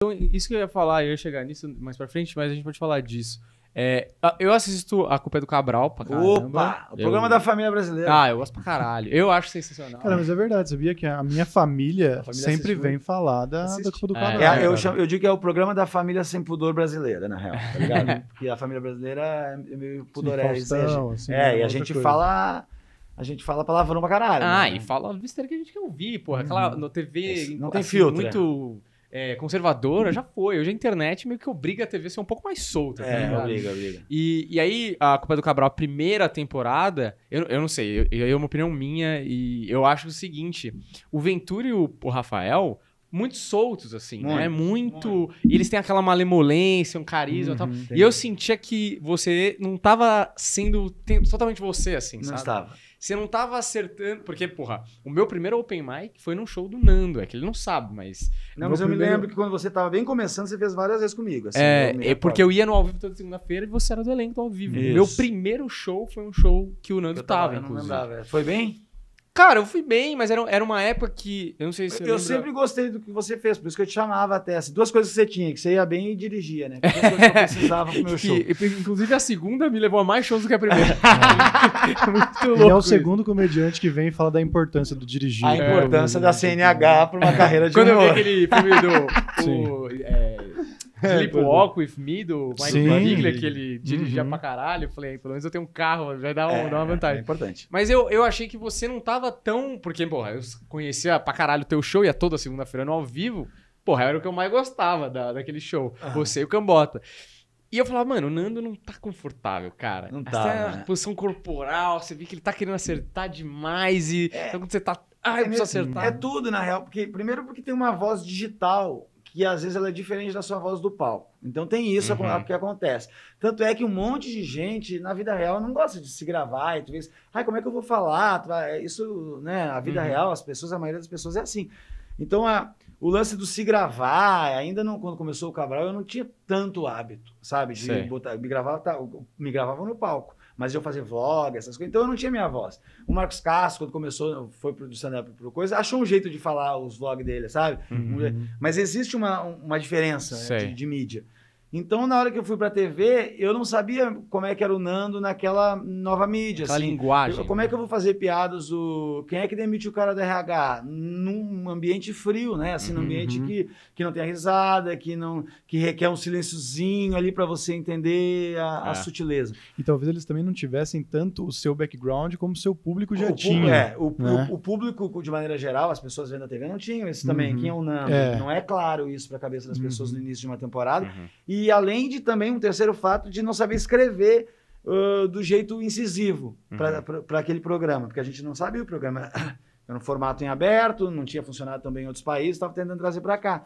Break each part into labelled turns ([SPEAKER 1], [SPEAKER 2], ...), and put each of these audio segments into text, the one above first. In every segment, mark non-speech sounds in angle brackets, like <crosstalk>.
[SPEAKER 1] Então, isso que eu ia falar, eu ia chegar nisso mais pra frente, mas a gente pode falar disso. É, ah, eu assisto A Culpa é do Cabral pra caralho. Opa! O eu... programa da família brasileira. Ah, eu gosto pra caralho. Eu acho sensacional. Cara, mas
[SPEAKER 2] é verdade. Sabia que a minha família, a família sempre assistiu. vem falar da, da Culpa do é, Cabral. É, eu, chamo, eu,
[SPEAKER 3] digo que é o programa da família sem pudor brasileira, na real. Tá ligado? <laughs> É. Porque a família brasileira é meio
[SPEAKER 1] pudorese. Né, assim, é, e a gente coisa. fala... A gente fala palavrão pra caralho. Ah, né? e fala besteira que a gente quer ouvir, porra. Aquela, uhum. no TV... Não tem filtro. Muito né? é, conservadora, já foi. Hoje a internet meio que obriga a TV a ser um pouco mais solta. Tá é, obriga, obriga. E, e aí, a Copa do Cabral, a primeira temporada, eu, eu não sei, eu, é uma opinião minha e eu acho o seguinte: o Venturi e o, o Rafael. Muito soltos, assim, né? muito, né? Muito. muito. E eles têm aquela malemolência, um carisma uhum, e tal. Entendi. E eu sentia que você não estava sendo totalmente você, assim, não sabe? Não estava. Você não tava acertando. Porque, porra, o meu primeiro open mic foi num show do Nando. É que ele não sabe, mas. Não, mas eu primeiro... me lembro que quando você tava bem começando, você fez várias vezes comigo. Assim, é, é porque eu ia no ao vivo toda segunda-feira e você era do elenco ao vivo. Isso. Meu primeiro show foi um show que o Nando eu tava, tava inclusive. Lembrava, foi bem? Cara, eu fui bem, mas era, era uma época que. Eu não sei se. Eu, eu sempre
[SPEAKER 3] gostei do que você fez, por isso que eu te chamava até. Assim, duas
[SPEAKER 1] coisas que você tinha, que você ia bem e dirigia, né? Duas coisas que eu precisava pro meu <laughs> show. E, inclusive a segunda me levou a mais shows do que a primeira. <laughs> <laughs> é muito louco. E é o segundo
[SPEAKER 2] comediante que vem e fala da importância do dirigir. A é, importância é,
[SPEAKER 1] da CNH para uma carreira de Quando humor. eu vi aquele filme do. O, é, Sleep Walk With Me, do Michael Bigler, que ele dirigia uhum. pra caralho. Eu falei, pelo menos eu tenho um carro, vai dar, um, é, dar uma vantagem. É importante. Mas eu, eu achei que você não tava tão... Porque, porra, eu conhecia pra caralho o teu show, ia toda segunda-feira no ao vivo. Porra, era o que eu mais gostava da, daquele show. Ah. Você e o Cambota. E eu falava, mano, o Nando não tá confortável, cara. Não tá. Até né? a posição corporal, você vê que ele tá querendo acertar demais e é, então, quando você tá. Ah, eu é preciso acertar. É tudo, na real,
[SPEAKER 3] porque primeiro porque tem uma voz digital que às vezes ela é diferente da sua voz do palco. Então tem isso uhum. que acontece. Tanto é que um monte de gente na vida real não gosta de se gravar e tu ai, como é que eu vou falar? É, isso, né, a vida uhum. real, as pessoas, a maioria das pessoas é assim. Então a, o lance do se gravar, ainda não quando começou o Cabral, eu não tinha tanto hábito, sabe, de botar, me gravava, tá, me gravava no palco mas eu fazia vlog, essas coisas. Então eu não tinha minha voz. O Marcos Castro, quando começou, foi produzindo a up pro coisa, achou um jeito de falar os vlogs dele, sabe? Uhum. Mas existe uma, uma diferença né, de, de mídia. Então, na hora que eu fui pra TV, eu não sabia como é que era o Nando naquela nova mídia. Aquela assim. linguagem. Eu, como é né? é que eu vou fazer piadas do. Quem é que demite o cara do RH? Num ambiente frio, né? Assim, num ambiente uhum. que, que não tem a risada, que não que requer um silênciozinho ali para você entender a, é. a, sutileza.
[SPEAKER 2] E talvez eles também não tivessem tanto o seu background como o seu público já o, tinha. É, o, né? o,
[SPEAKER 3] o, público, de maneira geral, as pessoas vendo a TV não tinham isso também. Uhum. Quem é o Nando? É. Não é claro isso pra cabeça das pessoas uhum. no início de uma temporada. Uhum. E e além de também um terceiro fato de não saber escrever uh, do jeito incisivo uhum. para aquele programa, porque a gente não sabia o programa. <coughs> Era um formato em aberto, não tinha funcionado também em outros países, estava tentando trazer para cá.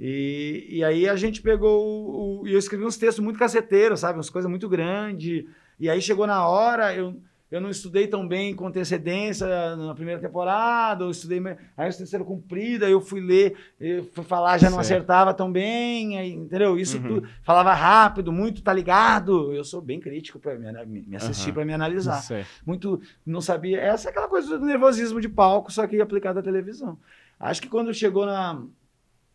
[SPEAKER 3] E, e aí a gente pegou. e eu escrevi uns textos muito caceteiros, sabe? Umas coisas muito grandes. E aí chegou na hora, eu eu não estudei tão bem com antecedência na primeira temporada, eu estudei aí o terceiro cumprida, eu fui ler, eu fui falar, já não certo. acertava tão bem, aí, entendeu? Isso uhum. tudo, falava rápido, muito tá ligado. Eu sou bem crítico para me, me, assistir, uhum. para me analisar. Certo. Muito não sabia, essa é aquela coisa do nervosismo de palco, só que aplicado à televisão. Acho que quando chegou na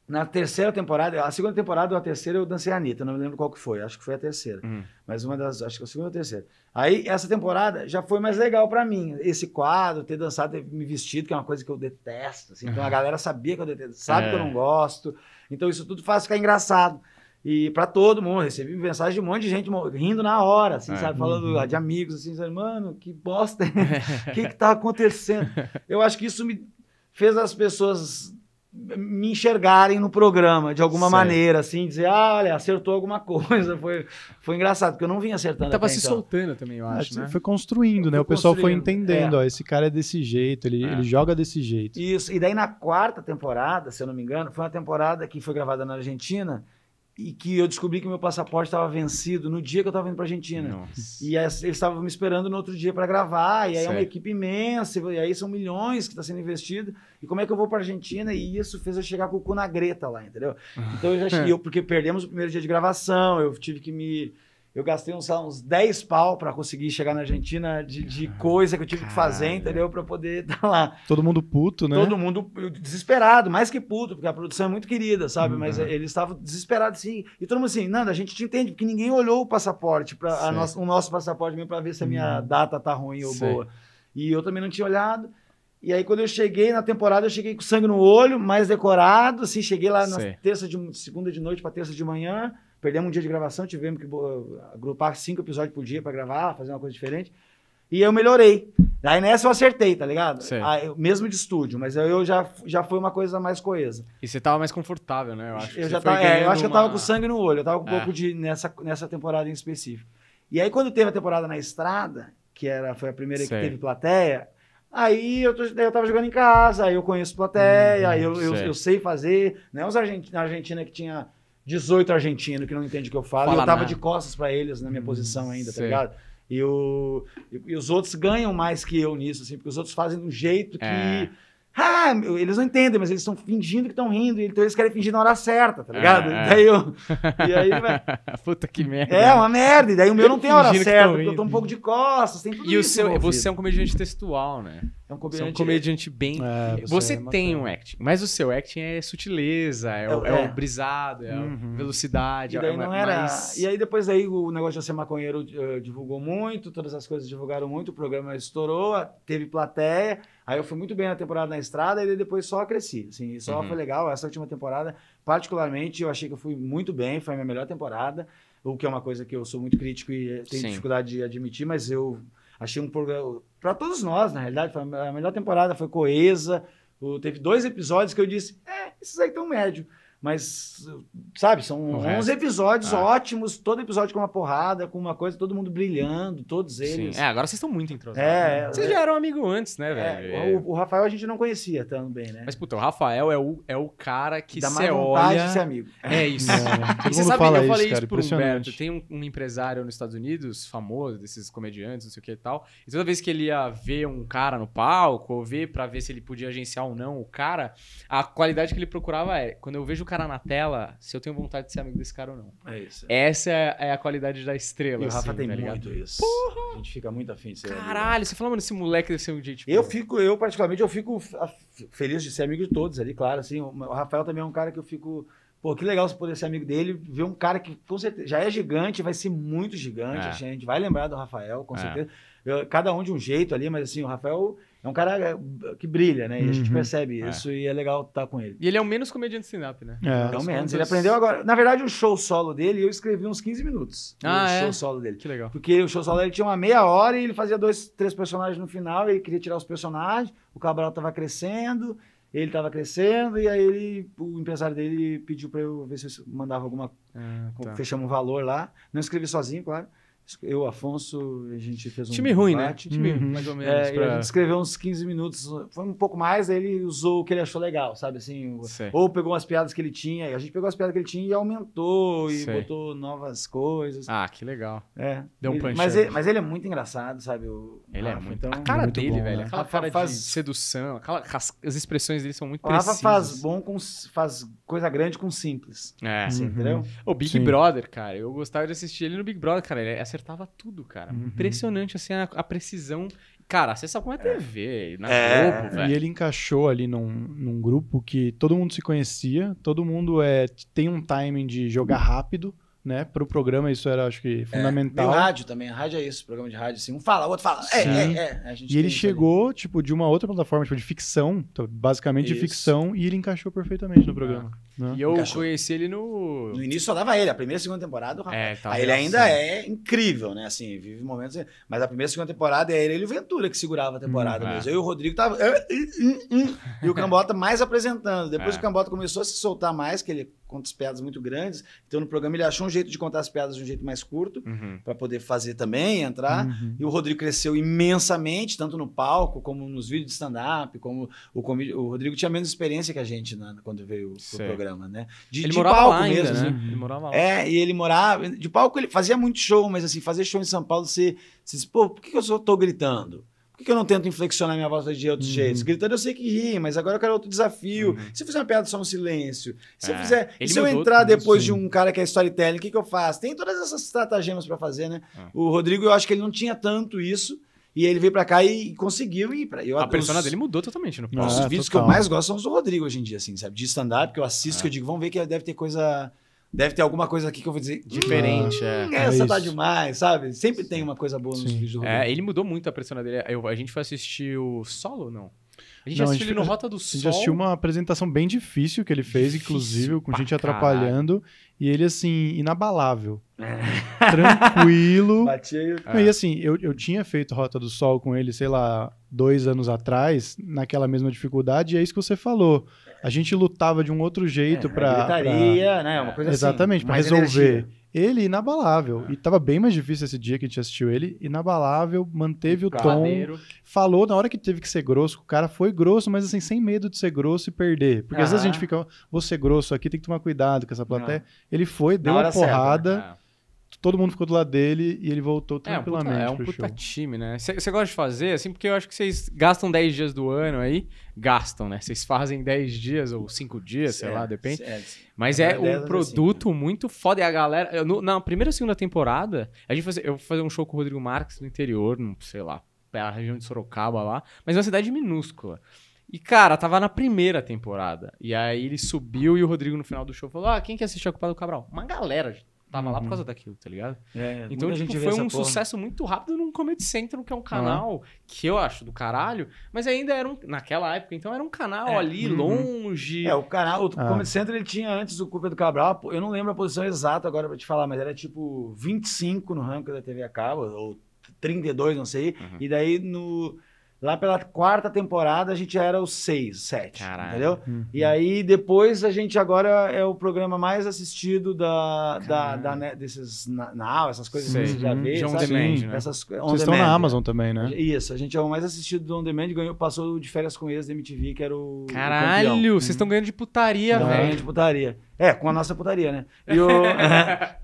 [SPEAKER 3] na terceira temporada, a segunda temporada ou a terceira eu dancei a Anitta, não me lembro qual que foi, acho que foi a terceira. Uhum. Mas uma das, acho que a segunda ou a terceira. Aí essa temporada já foi mais legal para mim, esse quadro, ter dançado, ter me vestido, que é uma coisa que eu detesto, assim. Então a uhum. galera sabia que eu detesto, sabe é. que eu é. não gosto. Então isso tudo faz ficar engraçado. E para todo mundo, recebi mensagem de um monte de gente rindo na hora, assim, é. sabe? Falando uhum. Ah, de amigos, assim, sabe? mano, que bosta, o <laughs> <laughs> que que tá acontecendo? Eu acho que isso me fez as pessoas me enxergarem no programa de alguma maneira, assim, dizer, ah, olha, acertou alguma <laughs> coisa. Foi, foi engraçado, porque eu não vinha acertando. Eu tava se então. soltando também, eu acho. Né?
[SPEAKER 2] Foi construindo, né? O pessoal foi entendendo, é. ó, esse cara é desse jeito, ele, é. ele joga desse jeito.
[SPEAKER 3] Isso, e daí na quarta temporada, se eu não me engano, foi uma temporada que foi gravada na Argentina e que eu descobri que meu passaporte estava vencido no dia que eu estava indo para Argentina. Nossa. E eles estavam me esperando no outro dia para gravar, e aí certo. é uma equipe imensa, e aí são milhões que está sendo investido. E como é que eu vou para Argentina? E isso fez eu chegar com o cu na greta lá, entendeu? Ah. Então eu já cheguei, <laughs> porque perdemos o primeiro dia de gravação, eu tive que me eu gastei uns, uns 10 pau para conseguir chegar na Argentina de, de coisa que eu tive Cara. que fazer, entendeu? Para poder estar <laughs> tá
[SPEAKER 2] lá. Todo mundo puto, né? Todo
[SPEAKER 3] mundo desesperado, mais que puto, porque a produção é muito querida, sabe? Uhum. Mas eles estavam desesperados, sim. E todo mundo assim, Nanda, a gente te entende, porque ninguém olhou o passaporte, pra, o nosso passaporte mesmo, para ver se a minha uhum. data tá ruim ou boa. E eu também não tinha olhado. E aí, quando eu cheguei na temporada, eu cheguei com sangue no olho, mais decorado, assim, cheguei lá na terça de segunda de noite para terça de manhã. Perdemos um dia de gravação, tivemos que eh, agrupar cinco episódios por dia para gravar, fazer uma coisa diferente. E eu melhorei. Daí nessa eu acertei, tá ligado? Ah, eu, mesmo de estúdio, mas eu, eu já, já foi uma coisa mais coesa. E você tava mais confortável, né? Eu acho, eu já tava, é, eu acho uma... que eu tava com sangue no olho, eu tava com um é. pouco de. Nessa, nessa temporada em específico. E aí, quando teve a temporada na estrada, que era, foi a primeira sei. que teve plateia, aí eu, eu tava jogando em casa, aí eu conheço plateia, hum, aí eu, sei. Eu, eu, sei fazer. Não é os argentinos na Argentina que tinha 18 argentinos que não entende o que eu falo. Fala eu tava de costas para eles na minha hum, posição ainda, tá sei. tá ligado? E, o, e, os outros ganham mais que eu nisso, assim, porque os outros fazem de um jeito que. É. Ah, eles não entendem, mas eles estão fingindo que estão rindo, então eles querem fingir na hora certa, tá é, ligado? É. E <laughs> daí eu.
[SPEAKER 1] <laughs> E aí, mas... Puta que merda. É, uma merda. E daí o meu não tem hora certa, porque eu tô um pouco de costas, tem tudo E o seu, você é um comediante textual, né? É um comediante, é um comediante bem. É, você, você é tem um acting, mas o seu acting é sutileza, é, o, é. é o é. brisado, é uhum. a velocidade. E, daí não era... Mais... e
[SPEAKER 3] aí depois aí o negócio de ser maconheiro uh, divulgou muito, todas as coisas divulgaram muito, o programa estourou, teve plateia. Aí eu fui muito bem na temporada na estrada e depois só cresci. Assim, só uhum. foi legal. Essa última temporada, particularmente, eu achei que eu fui muito bem, foi a minha melhor temporada, o que é uma coisa que eu sou muito crítico e eh, tenho Sim. dificuldade de admitir, mas eu Achei um programa. Para todos nós, na realidade, a melhor temporada foi coesa. Teve dois episódios que eu disse: é, esses aí estão médio. Mas, sabe, são uns episódios ah. ótimos, todo episódio com uma porrada, com uma coisa, todo mundo brilhando,
[SPEAKER 1] todos eles. Sim. É, agora vocês estão muito entrosados. É, né? É. Vocês já eram
[SPEAKER 3] amigo antes, né, é, velho? É, o, o, Rafael a gente
[SPEAKER 1] não conhecia também, né? Mas, puta, o Rafael é o, é o cara que Dá mais de ser amigo. É isso. É, e você sabe, fala eu falei isso, cara, isso pro Humberto. Tem um, um, empresário nos Estados Unidos, famoso, desses comediantes, não sei o que e tal. E toda vez que ele ia ver um cara no palco, ou ver pra ver se ele podia agenciar ou não o cara, a qualidade que ele procurava é, quando eu vejo cara na tela se eu tenho vontade de ser amigo desse cara ou não. É isso. Essa é, a qualidade da estrela. E o assim, Rafa assim, tem tá muito isso. Porra! A gente fica muito afim de ser Caralho, você fala, mano, esse moleque deve ser um jeito. Tipo, eu fico, eu particularmente, eu fico
[SPEAKER 3] feliz de ser amigo de todos ali, claro. Assim, o Rafael também é um cara que eu fico. Pô, que legal você poder ser amigo dele, ver um cara que com certeza já é gigante, vai ser muito gigante. É. Assim, a gente vai lembrar do Rafael, com é. certeza. Eu, cada um de um jeito ali, mas assim, o Rafael é um cara é, que brilha,
[SPEAKER 1] né? E a gente uhum. percebe é. isso e é legal estar tá com ele. E ele é o menos comediante stand-up, né? É, é o menos. Ele aprendeu
[SPEAKER 3] agora. Na verdade, o show solo dele, eu escrevi uns 15 minutos. Ah, o é? show
[SPEAKER 1] solo dele. Que legal.
[SPEAKER 3] Porque o show solo dele tinha uma meia hora e ele fazia dois, três personagens no final, ele queria tirar os personagens, o Cabral tava crescendo, ele tava crescendo, e aí ele, o empresário dele pediu para eu ver se eu mandava alguma. fechava ah, tá. Fechamos um valor lá. Não escrevi sozinho, claro. Eu, Afonso, a gente fez um time ruim, né? debate, né? Time uhum. mais ou menos. É, pra... A gente escreveu uns 15 minutos, foi um pouco mais, aí ele usou o que ele achou legal, sabe assim? Ou pegou umas piadas que ele tinha, a gente pegou as piadas que ele tinha e aumentou e Sei. botou novas coisas.
[SPEAKER 1] Ah, que legal. É. Deu um punch. Mas ele,
[SPEAKER 3] mas ele é muito engraçado, sabe? O ele é Rafa, é muito. Então, a cara muito dele, bom, velho. Né? Aquela cara faz... de
[SPEAKER 1] sedução, aquela, as, as, expressões dele são muito o precisas. faz
[SPEAKER 3] bom com faz coisa grande com simples. É. Assim, uhum. Entendeu? O Big Sim.
[SPEAKER 1] Brother, cara, eu gostava de assistir ele no Big Brother, cara. Ele, essa é acertava tudo, cara. Uhum. Impressionante, assim, a, a, precisão. Cara, você sabe como é TV, é. na é. velho. E ele
[SPEAKER 2] encaixou ali num, num grupo que todo mundo se conhecia, todo mundo é, tem um timing de jogar rápido né? Para o programa isso era, acho que, é, fundamental. É, e o rádio
[SPEAKER 3] também, rádio é isso,
[SPEAKER 1] programa de rádio, assim, um fala, o outro fala, é, é, é e ele
[SPEAKER 2] chegou, ali. tipo, de uma outra plataforma, tipo, de ficção, basicamente isso. de ficção, e ele encaixou perfeitamente no ah, programa. Ah.
[SPEAKER 1] Né? E eu Encaixou. conheci ele
[SPEAKER 3] no. No início só dava ele, a primeira e segunda temporada, rapaz. É,
[SPEAKER 1] tá Aí ele ainda
[SPEAKER 3] é incrível, né? Assim, vive momentos. Mas a primeira e segunda temporada é ele, e o Ventura que segurava a temporada hum, mesmo. É. Eu e o Rodrigo tava. E o Cambota mais apresentando. Depois é. o Cambota começou a se soltar mais, que ele conta piadas muito grandes. Então, no programa, ele achou um jeito de contar as piadas de um jeito mais curto, uhum. para poder fazer também, entrar. Uhum. E o Rodrigo cresceu imensamente, tanto no palco, como nos vídeos de stand-up, como o, o Rodrigo tinha menos experiência que a gente né, quando veio Sei. pro programa programa, né? De, ele de palco ainda, mesmo. Né? Assim. Ele morava lá. É, e ele morava. De palco ele fazia muito show, mas assim, fazer show em São Paulo, você, você diz, pô, por que eu só tô gritando? Por que eu não tento inflexionar minha voz de outros uhum. jeitos? Gritando eu sei que ri, mas agora eu quero outro desafio. Uhum. Se eu fizer uma piada só no silêncio, se é, eu fizer. se eu entrar depois de um cara que é storytelling, o que, que eu faço? Tem todas essas estratagemas para fazer, né? É. O Rodrigo, eu acho que ele não tinha tanto isso. E ele veio para cá e, e conseguiu ir para. A persona os, dele mudou totalmente. No os é, vídeos total. que eu mais gosto são os do Rodrigo hoje em dia, assim, sabe? De stand-up, que eu assisto, é. que eu digo, vamos ver que deve ter coisa. Deve
[SPEAKER 1] ter alguma coisa aqui que eu vou dizer. Diferente, hum, é. Essa é tá
[SPEAKER 3] demais, sabe? Sempre Sim. tem uma coisa
[SPEAKER 1] boa nos Sim. vídeos do é, Rodrigo. É, ele mudou muito a persona dele. Eu, a gente foi assistir o solo, ou não? A gente Não, assistiu a gente, ele no Rota do Sol. A gente assistiu
[SPEAKER 2] uma apresentação bem difícil que ele fez, difícil inclusive, com gente caralho. atrapalhando. E ele, assim, inabalável. É. Tranquilo. <laughs> Batia e... É. e assim, eu, eu tinha feito Rota do Sol com ele, sei lá, dois anos atrás, naquela mesma dificuldade, e é isso que você falou. A gente lutava de um outro jeito é, pra. Gritaria, pra...
[SPEAKER 3] né? Uma coisa assim, Exatamente, assim, pra resolver. Energia.
[SPEAKER 2] Ele, inabalável. É. E tava bem mais difícil esse dia que a gente assistiu ele. Inabalável, manteve o, tom. Falou na hora que teve que ser grosso, o cara foi grosso, mas assim, sem medo de ser grosso e perder. Porque ah. às vezes a gente fica, vou ser grosso aqui, tem que tomar cuidado com essa plateia. Não. É. Ele foi, deu a porrada. Certa, né? é todo mundo ficou do lado dele e ele voltou é, tranquilamente. É um puta, é um puta
[SPEAKER 1] time, né? Você gosta de fazer, assim, porque eu acho que vocês gastam 10 dias do ano aí. Gastam, né? Vocês fazem 10 dias ou 5 dias, certo, sei lá, é, depende. Certo. É, mas é, um produto assim, muito foda. E a galera. Eu, no, na primeira segunda temporada, a gente fazia, eu vou fazer um show com o Rodrigo Marques no interior, no, sei lá, pela região de Sorocaba lá, mas é uma cidade minúscula. E, cara, tava na primeira temporada. E aí ele subiu e o Rodrigo, no final do show, falou: Ah, quem que assistiu a Copa do Cabral? Uma galera, Tava uhum. lá por uhum. causa daquilo, tá ligado? É, então, tipo, foi um porra. sucesso muito rápido num Comedy Central, que é um canal uhum. que eu acho do caralho, mas ainda era um. Naquela época, então era um canal é. ali, uhum. longe.
[SPEAKER 3] É, o canal, o ah. Comedy Central ele tinha antes o Culpa do Cabral, eu não lembro a posição exata agora pra te falar, mas era tipo 25 no ranking da TV a cabo, ou 32, não sei. Uhum. E daí no Lá pela quarta temporada a gente já era os seis, sete, Caralho. entendeu? Uhum. E aí depois a gente agora é o programa mais assistido da, da, da né, desses na, na essas coisas Sei. que você já vê, uhum. de sabe? Demand, né? Essas, Vocês demand. estão na Amazon também, né? Isso, a gente é o mais assistido do On Demand, ganhou, passou de férias com eles da MTV, que era o Caralho, o vocês estão ganhando de putaria, velho. Ganhando de putaria. É, com a nossa putaria, né? E o,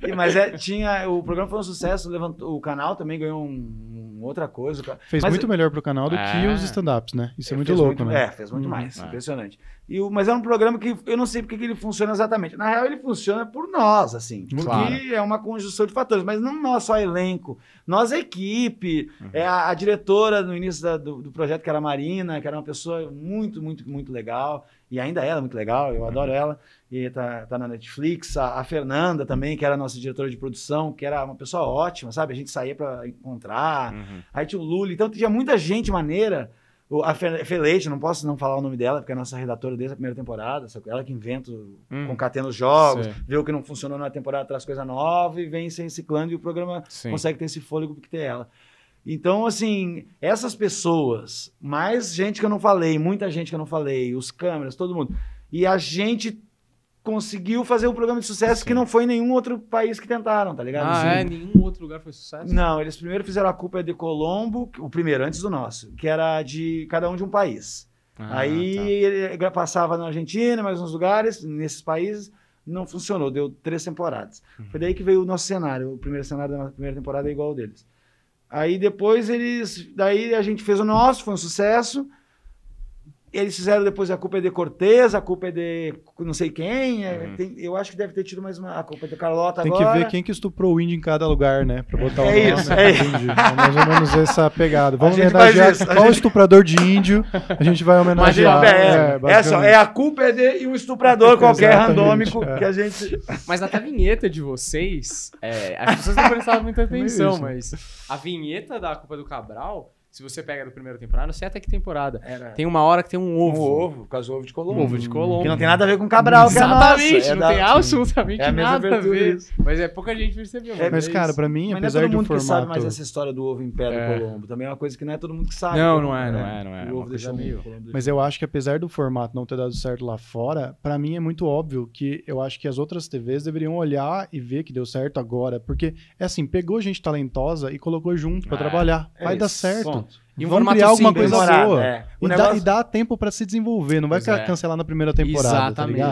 [SPEAKER 3] <laughs> mas é, tinha, o programa foi um sucesso, levantou, o canal também ganhou um outra coisa. Fez Mas, muito melhor pro canal do é... que os
[SPEAKER 2] stand-ups, né? Isso é, é muito louco, muito, né? É, fez muito hum, mais. É.
[SPEAKER 3] Impressionante. E o, mas é um programa que eu não sei porque que ele funciona exatamente. Na real, ele funciona por nós, assim. Porque claro. é uma conjunção de fatores. Mas não nós é só elenco. Nós, a equipe, uhum. é a, a, diretora no início da, do, do, projeto, que era a Marina, que era uma pessoa muito, muito, muito legal. E ainda ela é muito legal, eu uhum. adoro ela. E tá, tá na Netflix. A, a, Fernanda também, que era a nossa diretora de produção, que era uma pessoa ótima, sabe? A gente saía para encontrar. Uhum. Aí tinha o Lula. Então, tinha muita gente maneira a Feleite, não posso não falar o nome dela, porque é a nossa redatora desde a primeira temporada, ela que inventa, hum, concatena os jogos, sim. vê o que não funcionou na temporada, traz coisa nova e vem se reciclando e o programa sim. consegue ter esse fôlego que tem ela. Então, assim, essas pessoas, mais gente que eu não falei, muita gente que eu não falei, os câmeras, todo mundo. E a gente conseguiu fazer um programa de sucesso Sim. que não foi em nenhum outro país que tentaram, tá ligado? Ah, Sim. é?
[SPEAKER 1] Nenhum outro lugar foi sucesso? Não, eles
[SPEAKER 3] primeiro fizeram a culpa é de Colombo, o primeiro, antes do nosso, que era de cada um de um país. Ah, Aí tá. ele passava na Argentina, mais uns lugares, nesses países, não funcionou, deu três temporadas. Uhum. Foi daí que veio o nosso cenário, o primeiro cenário da nossa primeira temporada é igual ao deles. Aí depois eles, daí a gente fez o nosso, foi um sucesso, eles fizeram depois a culpa é de Cortez, a culpa é de não sei quem. É, uhum. tem, eu acho que deve ter tido mais uma. A culpa é de Carlota tem agora. Tem que ver
[SPEAKER 2] quem que estuprou o índio em cada lugar, né? Pra botar o é nome. Isso, né? é isso. É mais ou menos essa pegada. Vamos homenagear qual gente... estuprador de índio a gente vai homenagear.
[SPEAKER 3] Imagina, é, é, é a culpa é de um estuprador qualquer randômico é. que a gente.
[SPEAKER 1] Mas até a vinheta de vocês, é, as pessoas não prestavam muita é atenção, mas a vinheta da culpa do Cabral se você pega do primeira temporada, não sei é até que temporada. Era... Tem uma hora que tem um ovo. Um ovo, por causa do ovo de Colombo. Ovo de Colombo. Que não tem nada a ver com Cabral, que é Exatamente, é nossa, não é tem da... <laughs> absolutamente é
[SPEAKER 3] nada a ver. Mas é pouca gente percebeu. É, mas, é cara, pra mim, mas apesar não é todo mundo formato... que sabe mais essa história do ovo em pé do Colombo. Também é uma coisa que não é todo mundo que sabe. Não, não é, não é, não é. O ovo deixa meio. Mas eu
[SPEAKER 2] acho que apesar do formato não ter dado certo lá fora, pra mim é muito óbvio que eu acho que as outras TVs deveriam olhar e ver que deu certo agora. Porque, é assim, pegou gente talentosa e colocou junto pra trabalhar. Vai dar certo. E um Vamos criar alguma simples, coisa boa. É. E, dá, e, dá, tempo para se desenvolver, não vai pois é. cancelar na primeira temporada, tá Exatamente. tá ligado?